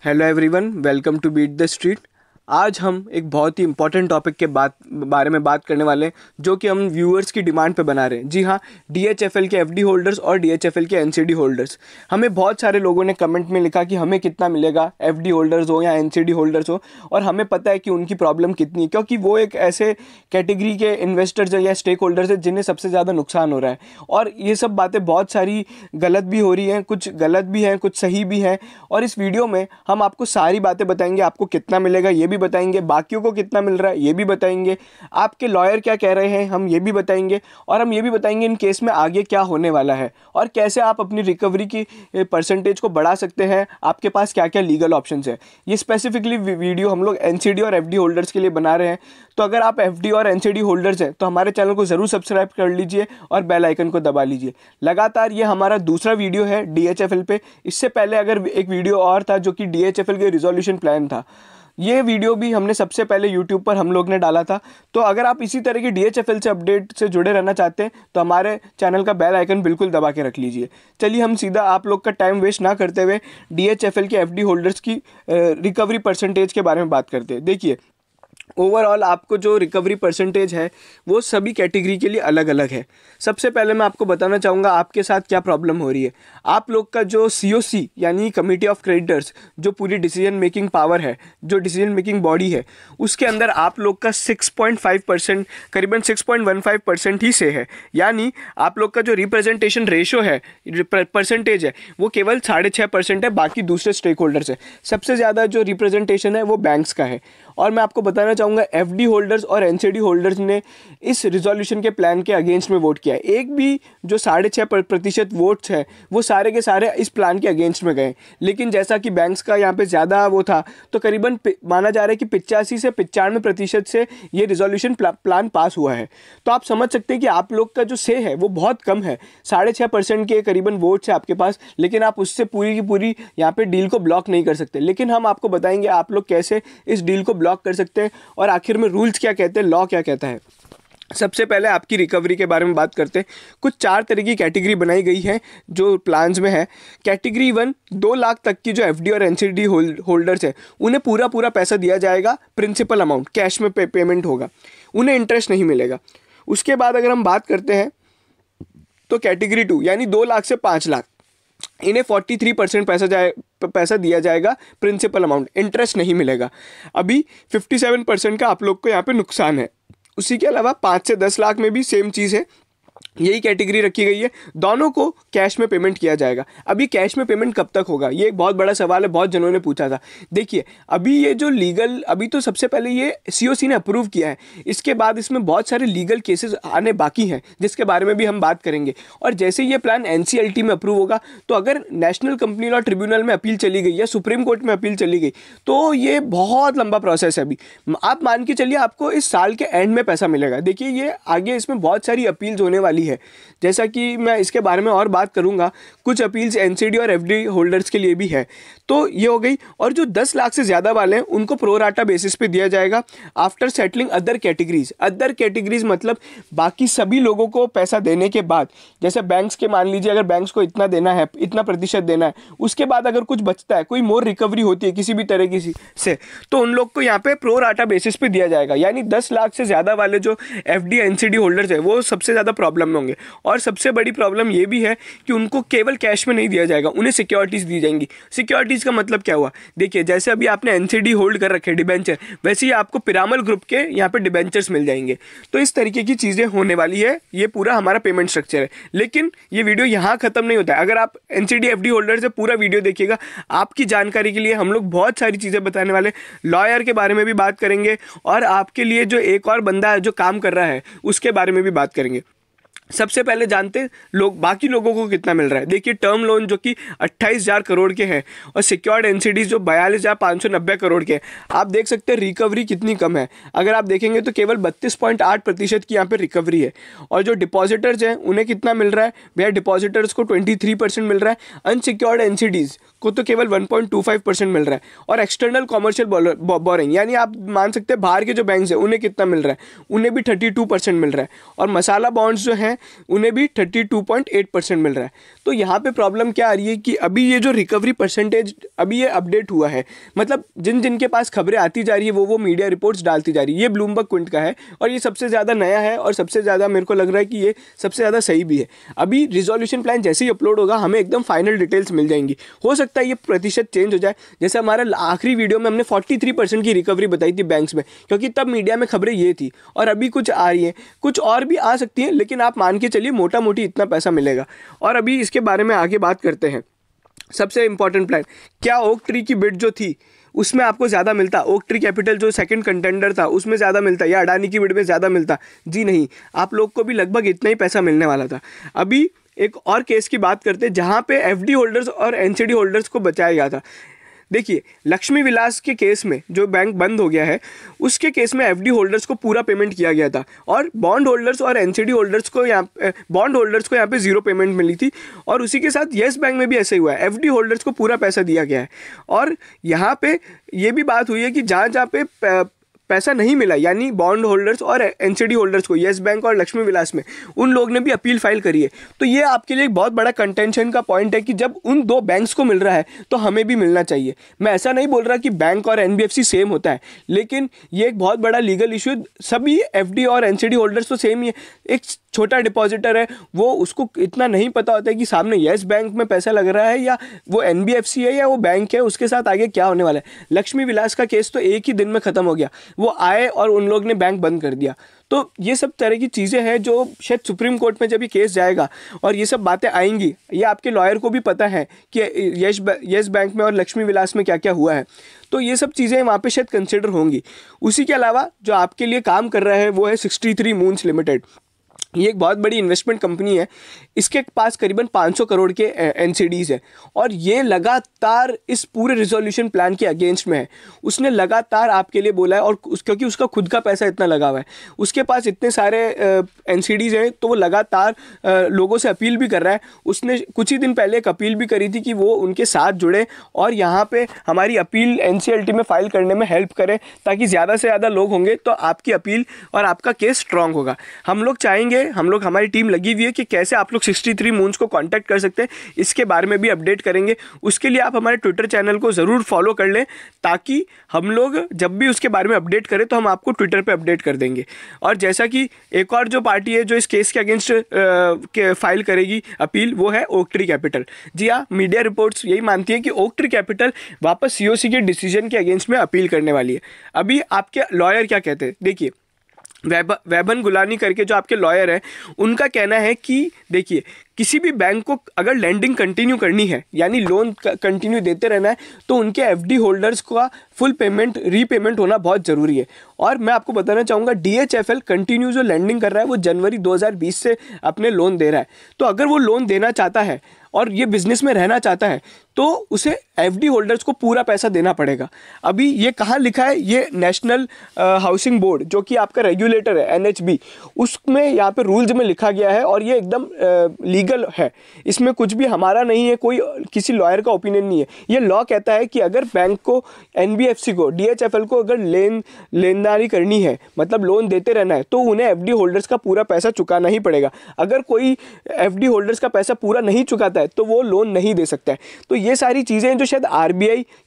Hello everyone, welcome to Beat the Street. आज हम एक बहुत ही इंपॉर्टेंट टॉपिक के बात बारे में बात करने वाले हैं जो कि हम व्यूअर्स की डिमांड पे बना रहे हैं जी हाँ डी एच एफ एल के एफ डी होल्डर्स और डी एच एफ एल के एन सी डी होल्डर्स हमें बहुत सारे लोगों ने कमेंट में लिखा कि हमें कितना मिलेगा एफ डी होल्डर्स हो या एन सी डी होल्डर्स हो और हमें पता है कि उनकी प्रॉब्लम कितनी है क्योंकि वो एक ऐसे कैटेगरी के इन्वेस्टर्स या स्टेक होल्डर्स हैं जिन्हें सबसे ज़्यादा नुकसान हो रहा है और ये सब बातें बहुत सारी गलत भी हो रही हैं कुछ गलत भी हैं कुछ सही भी हैं और इस वीडियो में हम आपको सारी बातें बताएंगे आपको कितना मिलेगा ये भी भी बताएंगे बाकियों को कितना मिल रहा है ये भी बताएंगे आपके लॉयर क्या कह रहे हैं हम ये भी बताएंगे और हम ये भी बताएंगे इन केस में आगे क्या होने वाला है और कैसे आप अपनी रिकवरी की परसेंटेज को बढ़ा सकते हैं आपके पास क्या क्या लीगल ऑप्शन है ये स्पेसिफिकली वीडियो हम लोग एन और एफ होल्डर्स के लिए बना रहे हैं तो अगर आप एफ और एन होल्डर्स हैं तो हमारे चैनल को ज़रूर सब्सक्राइब कर लीजिए और बेल आइकन को दबा लीजिए लगातार ये हमारा दूसरा वीडियो है डी पे इससे पहले अगर एक वीडियो और था जो कि डी के रिजोल्यूशन प्लान था ये वीडियो भी हमने सबसे पहले यूट्यूब पर हम लोग ने डाला था तो अगर आप इसी तरह की डी से अपडेट से जुड़े रहना चाहते हैं तो हमारे चैनल का बेल आइकन बिल्कुल दबा के रख लीजिए चलिए हम सीधा आप लोग का टाइम वेस्ट ना करते हुए डी के एफ होल्डर्स की रिकवरी परसेंटेज के बारे में बात करते हैं देखिए ओवरऑल आपको जो रिकवरी परसेंटेज है वो सभी कैटेगरी के लिए अलग अलग है सबसे पहले मैं आपको बताना चाहूँगा आपके साथ क्या प्रॉब्लम हो रही है आप लोग का जो सी यानी कमिटी ऑफ क्रेडिटर्स जो पूरी डिसीजन मेकिंग पावर है जो डिसीजन मेकिंग बॉडी है उसके अंदर आप लोग का 6.5 परसेंट करीबन 6.15 परसेंट ही से है यानी आप लोग का जो रिप्रेजेंटेशन रेशो है परसेंटेज है वो केवल साढ़े छः परसेंट है बाकी दूसरे स्टेक होल्डर्स है सबसे ज़्यादा जो रिप्रेजेंटेशन है वो बैंक्स का है और मैं आपको बताना चाहूँगा बताऊंगा एफडी होल्डर्स और एनसीडी होल्डर्स ने इस रिजोल्यूशन के प्लान के अगेंस्ट में वोट किया एक भी जो साढ़े छः प्रतिशत वोट्स हैं वो सारे के सारे इस प्लान के अगेंस्ट में गए लेकिन जैसा कि बैंक्स का यहाँ पर ज़्यादा वो था तो करीबन माना जा रहा है कि पिचासी से पचानवे प्रतिशत से ये रिजोल्यूशन प्ला, प्लान पास हुआ है तो आप समझ सकते हैं कि आप लोग का जो से है वो बहुत कम है साढ़े छः परसेंट के करीबन वोट्स है आपके पास लेकिन आप उससे पूरी की पूरी यहाँ पर डील को ब्लॉक नहीं कर सकते लेकिन हम आपको बताएंगे आप लोग कैसे इस डील को ब्लॉक कर सकते हैं और आखिर में रूल्स क्या कहते हैं लॉ क्या कहता है सबसे पहले आपकी रिकवरी के बारे में बात करते हैं कुछ चार तरह की कैटेगरी बनाई गई है जो प्लान्स में है कैटेगरी वन दो लाख तक की जो एफ और एन होल्ड होल्डर्स हैं उन्हें पूरा पूरा पैसा दिया जाएगा प्रिंसिपल अमाउंट कैश में पे, पेमेंट होगा उन्हें इंटरेस्ट नहीं मिलेगा उसके बाद अगर हम बात करते हैं तो कैटेगरी टू यानी दो लाख से पाँच लाख इन्हें फोर्टी थ्री परसेंट पैसा जाए पैसा दिया जाएगा प्रिंसिपल अमाउंट इंटरेस्ट नहीं मिलेगा अभी फिफ्टी सेवन परसेंट का आप लोग को यहाँ पे नुकसान है उसी के अलावा पाँच से दस लाख में भी सेम चीज़ है यही कैटेगरी रखी गई है दोनों को कैश में पेमेंट किया जाएगा अभी कैश में पेमेंट कब तक होगा ये एक बहुत बड़ा सवाल है बहुत जनों ने पूछा था देखिए अभी ये जो लीगल अभी तो सबसे पहले ये सीओसी ने अप्रूव किया है इसके बाद इसमें बहुत सारे लीगल केसेस आने बाकी हैं जिसके बारे में भी हम बात करेंगे और जैसे ये प्लान एन में अप्रूव होगा तो अगर नेशनल कंपनी लॉ ट्रिब्यूनल में अपील चली गई या सुप्रीम कोर्ट में अपील चली गई तो ये बहुत लंबा प्रोसेस है अभी आप मान के चलिए आपको इस साल के एंड में पैसा मिलेगा देखिए ये आगे इसमें बहुत सारी अपील्स होने वाली है है जैसा कि मैं इसके बारे में और बात करूंगा कुछ अपील्स एन और एफ होल्डर्स के लिए भी है तो ये हो गई और जो दस लाख से ज़्यादा वाले हैं उनको प्रोराटा बेसिस पे दिया जाएगा after settling other categories other categories मतलब बाकी सभी लोगों को पैसा देने के बाद जैसे बैंक्स के मान लीजिए अगर बैंक्स को इतना देना है इतना प्रतिशत देना है उसके बाद अगर कुछ बचता है कोई मोर रिकवरी होती है किसी भी तरह की से तो उन लोग को यहाँ पे प्रोराटा बेसिस पे दिया जाएगा यानी दस लाख से ज़्यादा वाले जो एफ डी होल्डर्स है वो सबसे ज़्यादा प्रॉब्लम में होंगे और सबसे बड़ी प्रॉब्लम ये भी है कि उनको केवल कैश में नहीं दिया जाएगा उन्हें सिक्योरिटीज़ दी जाएंगी सिक्योरिटीज़ का मतलब क्या हुआ देखिए जैसे अभी आपने एन होल्ड कर रखे डिबेंचर वैसे ही आपको पिरामल ग्रुप के यहाँ पर डिबेंचर्स मिल जाएंगे तो इस तरीके की चीज़ें होने वाली है ये पूरा हमारा पेमेंट स्ट्रक्चर है लेकिन ये वीडियो यहाँ ख़त्म नहीं होता है अगर आप एन सी होल्डर से पूरा वीडियो देखिएगा आपकी जानकारी के लिए हम लोग बहुत सारी चीज़ें बताने वाले लॉयर के बारे में भी बात करेंगे और आपके लिए जो एक और बंदा है जो काम कर रहा है उसके बारे में भी बात करेंगे सबसे पहले जानते लोग बाकी लोगों को कितना मिल रहा है देखिए टर्म लोन जो कि अट्ठाईस हज़ार करोड़ के हैं और सिक्योर्ड एनसीडीज जो बयालीस हज़ार पाँच सौ नब्बे करोड़ के हैं आप देख सकते हैं रिकवरी कितनी कम है अगर आप देखेंगे तो केवल बत्तीस पॉइंट आठ प्रतिशत की यहाँ पर रिकवरी है और जो डिपॉजिटर्स हैं उन्हें कितना मिल रहा है भैया डिपॉजिटर्स को ट्वेंटी थ्री परसेंट मिल रहा है अनसिक्योर्ड एन को तो केवल one point two five percent मिल रहा है और एक्सटर्नल कॉमर्शियल बोरिंग यानी आप मान सकते हैं बाहर के जो बैंक हैं उन्हें कितना मिल रहा है उन्हें भी थर्टी टू परसेंट मिल रहा है और मसाला बॉन्ड्स जो हैं उन्हें भी 32.8 परसेंट मिल रहा है तो यहाँ पे प्रॉब्लम क्या आ रही है कि अभी ये जो रिकवरी परसेंटेज अभी ये अपडेट हुआ है मतलब जिन जिन के पास खबरें आती जा रही है वो वो मीडिया रिपोर्ट्स डालती जा रही है ये ब्लूमबर्ग क्विंट का है और ये सबसे ज़्यादा नया है और सबसे ज़्यादा मेरे को लग रहा है कि ये सबसे ज़्यादा सही भी है अभी रिजोल्यूशन प्लान जैसे ही अपलोड होगा हमें एकदम फाइनल डिटेल्स मिल जाएंगी हो सकता है ये प्रतिशत चेंज हो जाए जैसे हमारा आखिरी वीडियो में हमने फोर्टी परसेंट की रिकवरी बताई थी बैंक्स में क्योंकि तब मीडिया में खबरें ये थी और अभी कुछ आ रही है कुछ और भी आ सकती है लेकिन आप मान के चलिए मोटा मोटी इतना पैसा मिलेगा और अभी इसके बारे में आगे बात करते हैं सबसे इम्पॉर्टेंट प्लान क्या ओक ट्री की बिट जो थी उसमें आपको ज़्यादा मिलता ओक ट्री कैपिटल जो सेकंड कंटेंडर था उसमें ज़्यादा मिलता या अडानी की बिड में ज़्यादा मिलता जी नहीं आप लोग को भी लगभग इतना ही पैसा मिलने वाला था अभी एक और केस की बात करते हैं जहाँ पे एफडी होल्डर्स और एनसीडी होल्डर्स को बचाया गया था देखिए लक्ष्मी विलास के केस में जो बैंक बंद हो गया है उसके केस में एफडी होल्डर्स को पूरा पेमेंट किया गया था और बॉन्ड होल्डर्स और एनसीडी होल्डर्स को यहाँ बॉन्ड होल्डर्स को यहाँ पे जीरो पेमेंट मिली थी और उसी के साथ येस बैंक में भी ऐसे हुआ है एफ होल्डर्स को पूरा पैसा दिया गया है और यहाँ पे ये भी बात हुई है कि जहाँ जहाँ पे पैसा नहीं मिला यानी बॉन्ड होल्डर्स और एनसीडी होल्डर्स को येस बैंक और लक्ष्मी विलास में उन लोग ने भी अपील फाइल करी है तो ये आपके लिए एक बहुत बड़ा कंटेंशन का पॉइंट है कि जब उन दो बैंक्स को मिल रहा है तो हमें भी मिलना चाहिए मैं ऐसा नहीं बोल रहा कि बैंक और एन सेम होता है लेकिन ये एक बहुत बड़ा लीगल इशू सभी एफ और एन होल्डर्स तो सेम ही है एक छोटा डिपॉजिटर है वो उसको इतना नहीं पता होता है कि सामने येस बैंक में पैसा लग रहा है या वो एन है या वो बैंक है उसके साथ आगे क्या होने वाला है लक्ष्मी विलास का केस तो एक ही दिन में ख़त्म हो गया वो आए और उन लोग ने बैंक बंद कर दिया तो ये सब तरह की चीज़ें हैं जो शायद सुप्रीम कोर्ट में जब ये केस जाएगा और ये सब बातें आएंगी ये आपके लॉयर को भी पता है कि यश यस बैंक में और लक्ष्मी विलास में क्या क्या हुआ है तो ये सब चीज़ें वहाँ पे शायद कंसिडर होंगी उसी के अलावा जो आपके लिए काम कर रहा है वो है सिक्सटी थ्री मून्स लिमिटेड ये एक बहुत बड़ी इन्वेस्टमेंट कंपनी है इसके पास करीबन 500 करोड़ के एन है और ये लगातार इस पूरे रिजोल्यूशन प्लान के अगेंस्ट में है उसने लगातार आपके लिए बोला है और उस क्योंकि उसका खुद का पैसा इतना लगा हुआ है उसके पास इतने सारे एन हैं तो वो लगातार लोगों से अपील भी कर रहा है उसने कुछ ही दिन पहले एक अपील भी करी थी कि वो उनके साथ जुड़े और यहाँ पर हमारी अपील एन में फ़ाइल करने में हेल्प करें ताकि ज़्यादा से ज़्यादा लोग होंगे तो आपकी अपील और आपका केस स्ट्रांग होगा हम लोग चाहेंगे है हम लोग हमारी टीम लगी हुई है कि कैसे आप लोग 63 थ्री मून्स को कांटेक्ट कर सकते हैं इसके बारे में भी अपडेट करेंगे उसके लिए आप हमारे ट्विटर चैनल को ज़रूर फॉलो कर लें ताकि हम लोग जब भी उसके बारे में अपडेट करें तो हम आपको ट्विटर पर अपडेट कर देंगे और जैसा कि एक और जो पार्टी है जो इस केस के अगेंस्ट के फाइल करेगी अपील वो है ओकट्री कैपिटल जी हाँ मीडिया रिपोर्ट्स यही मानती है कि ओक्ट्री कैपिटल वापस सी के डिसीजन के अगेंस्ट में अपील करने वाली है अभी आपके लॉयर क्या कहते हैं देखिए वैब वैभन गुलानी करके जो आपके लॉयर हैं उनका कहना है कि देखिए किसी भी बैंक को अगर लैंडिंग कंटिन्यू करनी है यानी लोन कंटिन्यू देते रहना है तो उनके एफ होल्डर्स का फुल पेमेंट रीपेमेंट होना बहुत ज़रूरी है और मैं आपको बताना चाहूँगा डी कंटिन्यू जो लैंडिंग कर रहा है वो जनवरी 2020 से अपने लोन दे रहा है तो अगर वो लोन देना चाहता है और ये बिजनेस में रहना चाहता है तो उसे एफ होल्डर्स को पूरा पैसा देना पड़ेगा अभी ये कहाँ लिखा है ये नेशनल हाउसिंग बोर्ड जो कि आपका रेगुलेटर है एन उसमें यहाँ पर रूल्स में लिखा गया है और ये एकदम लीगल लीगल है इसमें कुछ भी हमारा नहीं है कोई किसी लॉयर का ओपिनियन नहीं है ये लॉ कहता है कि अगर बैंक को एन को डी को अगर लेन लेनदारी करनी है मतलब लोन देते रहना है तो उन्हें एफ होल्डर्स का पूरा पैसा चुकाना ही पड़ेगा अगर कोई एफ होल्डर्स का पैसा पूरा नहीं चुकाता है तो वो लोन नहीं दे सकता है तो ये सारी चीज़ें हैं जो शायद आर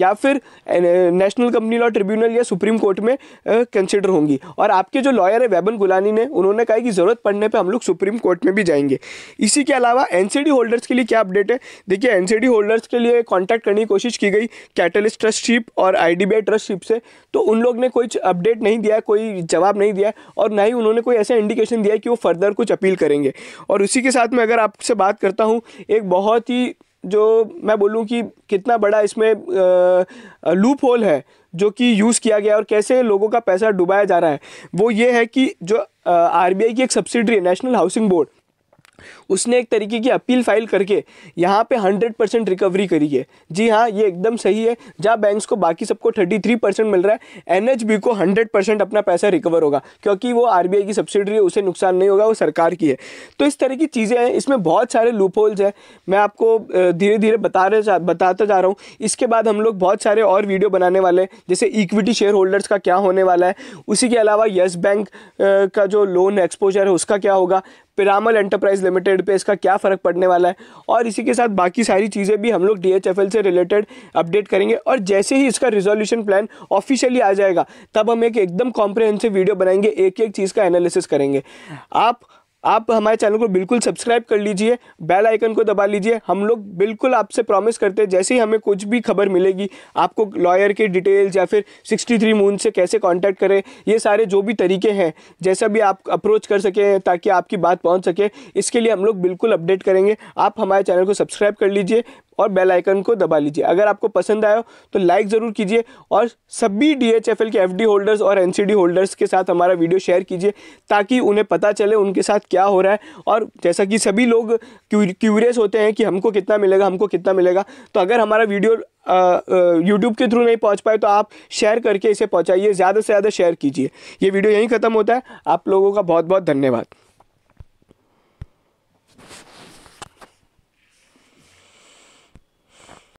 या फिर नेशनल कंपनी लॉ ट्रिब्यूनल या सुप्रीम कोर्ट में कंसिडर होंगी और आपके जो लॉयर है वैबन गुलानी ने उन्होंने कहा कि ज़रूरत पड़ने पर हम लोग सुप्रीम कोर्ट में भी जाएंगे इसी के अलावा अलावा एनसीडी होल्डर्स के लिए क्या अपडेट है देखिए एनसीडी होल्डर्स के लिए कॉन्टैक्ट करने की कोशिश की गई कैटलिस्ट ट्रस्टशिप और आई ट्रस्टशिप से तो उन लोग ने कोई अपडेट नहीं दिया कोई जवाब नहीं दिया और ना ही उन्होंने कोई ऐसा इंडिकेशन दिया कि वो फर्दर कुछ अपील करेंगे और उसी के साथ में अगर आपसे बात करता हूँ एक बहुत ही जो मैं बोलूँ कि कितना बड़ा इसमें लूप होल है जो कि यूज़ किया गया और कैसे लोगों का पैसा डुबाया जा रहा है वो ये है कि जो आर की एक सब्सिडरी है नेशनल हाउसिंग बोर्ड उसने एक तरीके की अपील फाइल करके यहाँ पे 100 परसेंट रिकवरी करी है जी हाँ ये एकदम सही है जहाँ बैंक्स को बाकी सबको 33 परसेंट मिल रहा है एनएचबी को 100 परसेंट अपना पैसा रिकवर होगा क्योंकि वो आरबीआई की सब्सिडरी है उसे नुकसान नहीं होगा वो सरकार की है तो इस तरह की चीज़ें हैं इसमें बहुत सारे लूप होल्स हैं मैं आपको धीरे धीरे बता रहे बताता जा रहा हूँ इसके बाद हम लोग बहुत सारे और वीडियो बनाने वाले हैं जैसे इक्विटी शेयर होल्डर्स का क्या होने वाला है उसी के अलावा येस बैंक का जो लोन एक्सपोजर है उसका क्या होगा पिरामल एंटरप्राइज लिमिटेड पे इसका क्या फ़र्क पड़ने वाला है और इसी के साथ बाकी सारी चीज़ें भी हम लोग डी से रिलेटेड अपडेट करेंगे और जैसे ही इसका रिजोल्यूशन प्लान ऑफिशियली आ जाएगा तब हम एक एकदम कॉम्प्रहेंसिव वीडियो बनाएंगे एक एक चीज़ का एनालिसिस करेंगे आप आप हमारे चैनल को बिल्कुल सब्सक्राइब कर लीजिए बेल आइकन को दबा लीजिए हम लोग बिल्कुल आपसे प्रॉमिस करते हैं जैसे ही हमें कुछ भी खबर मिलेगी आपको लॉयर के डिटेल्स या फिर सिक्सटी थ्री मून से कैसे कॉन्टैक्ट करें ये सारे जो भी तरीके हैं जैसा भी आप अप्रोच कर सकें ताकि आपकी बात पहुँच सके इसके लिए हम लोग बिल्कुल अपडेट करेंगे आप हमारे चैनल को सब्सक्राइब कर लीजिए और बेल आइकन को दबा लीजिए अगर आपको पसंद आया हो तो लाइक ज़रूर कीजिए और सभी डी के एफ होल्डर्स और एन होल्डर्स के साथ हमारा वीडियो शेयर कीजिए ताकि उन्हें पता चले उनके साथ क्या हो रहा है और जैसा कि सभी लोग क्यूरियस होते हैं कि हमको कितना मिलेगा हमको कितना मिलेगा तो अगर हमारा वीडियो यूट्यूब के थ्रू नहीं पहुंच पाए तो आप शेयर करके इसे पहुंचाइए ज़्यादा से ज़्यादा शेयर कीजिए ये वीडियो यहीं ख़त्म होता है आप लोगों का बहुत बहुत धन्यवाद